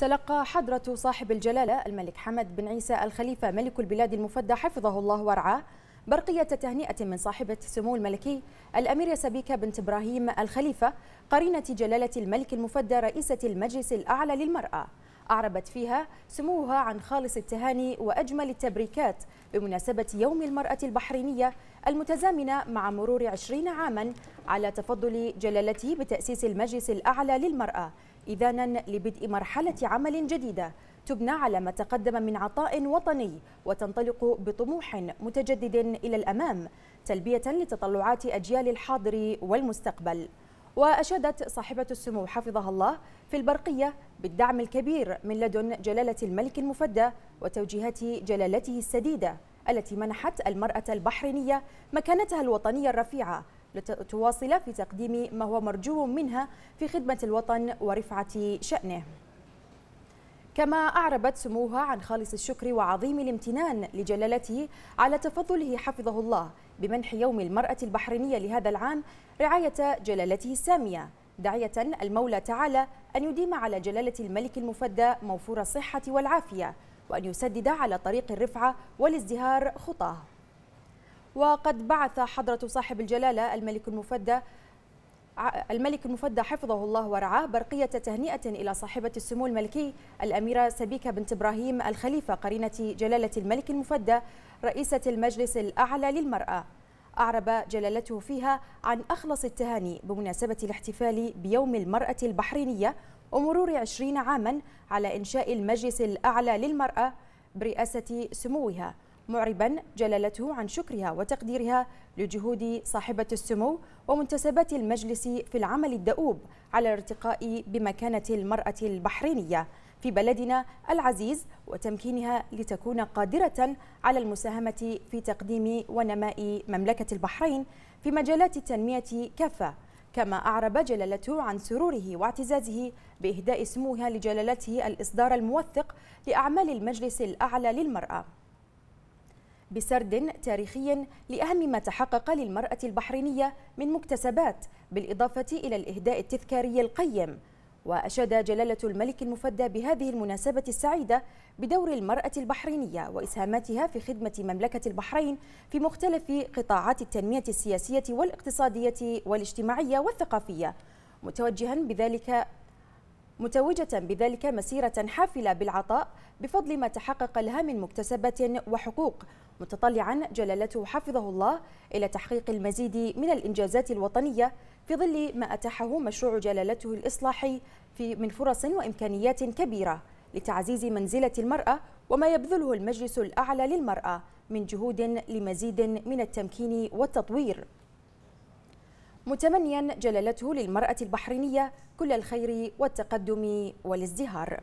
تلقى حضرة صاحب الجلالة الملك حمد بن عيسى الخليفة ملك البلاد المفدى حفظه الله ورعاه برقية تهنئة من صاحبة سمو الملكي الأميرة سبيكة بنت إبراهيم الخليفة قرينة جلالة الملك المفدى رئيسة المجلس الأعلى للمرأة أعربت فيها سموها عن خالص التهاني وأجمل التبريكات بمناسبة يوم المرأة البحرينية المتزامنة مع مرور عشرين عاما على تفضل جلالته بتأسيس المجلس الأعلى للمرأة إذانا لبدء مرحلة عمل جديدة تبنى على ما تقدم من عطاء وطني وتنطلق بطموح متجدد إلى الأمام تلبية لتطلعات أجيال الحاضر والمستقبل وأشادت صاحبة السمو حفظها الله في البرقية بالدعم الكبير من لدن جلالة الملك المفدى وتوجيهات جلالته السديدة التي منحت المرأة البحرينية مكانتها الوطنية الرفيعة لتواصل في تقديم ما هو مرجو منها في خدمة الوطن ورفعة شأنه كما أعربت سموها عن خالص الشكر وعظيم الامتنان لجلالته على تفضله حفظه الله بمنح يوم المرأة البحرينية لهذا العام رعاية جلالته السامية داعية المولى تعالى أن يديم على جلالة الملك المفدى موفور الصحة والعافية وأن يسدد على طريق الرفعة والازدهار خطاه وقد بعث حضرة صاحب الجلالة الملك المفدى الملك المفدى حفظه الله ورعاه برقية تهنئة إلى صاحبة السمو الملكي الأميرة سبيكة بنت إبراهيم الخليفة قرينة جلالة الملك المفدى رئيسة المجلس الأعلى للمرأة أعرب جلالته فيها عن أخلص التهاني بمناسبة الاحتفال بيوم المرأة البحرينية ومرور عشرين عاما على إنشاء المجلس الأعلى للمرأة برئاسة سموها معربا جلالته عن شكرها وتقديرها لجهود صاحبة السمو ومنتسبات المجلس في العمل الدؤوب على الارتقاء بمكانة المرأة البحرينية في بلدنا العزيز وتمكينها لتكون قادرة على المساهمة في تقديم ونماء مملكة البحرين في مجالات التنمية كافة كما أعرب جلالته عن سروره واعتزازه بإهداء سموها لجلالته الإصدار الموثق لأعمال المجلس الأعلى للمرأة بسرد تاريخي لأهم ما تحقق للمرأة البحرينية من مكتسبات بالإضافة إلى الإهداء التذكاري القيم وأشاد جلالة الملك المفدى بهذه المناسبة السعيدة بدور المرأة البحرينية وإسهاماتها في خدمة مملكة البحرين في مختلف قطاعات التنمية السياسية والاقتصادية والاجتماعية والثقافية متوجها بذلك متوجة بذلك مسيرة حافلة بالعطاء بفضل ما تحقق لها من مكتسبات وحقوق متطلعا جلالته حفظه الله إلى تحقيق المزيد من الإنجازات الوطنية في ظل ما أتاحه مشروع جلالته الإصلاحي في من فرص وإمكانيات كبيرة لتعزيز منزلة المرأة وما يبذله المجلس الأعلى للمرأة من جهود لمزيد من التمكين والتطوير متمنيا جلالته للمرأة البحرينية كل الخير والتقدم والازدهار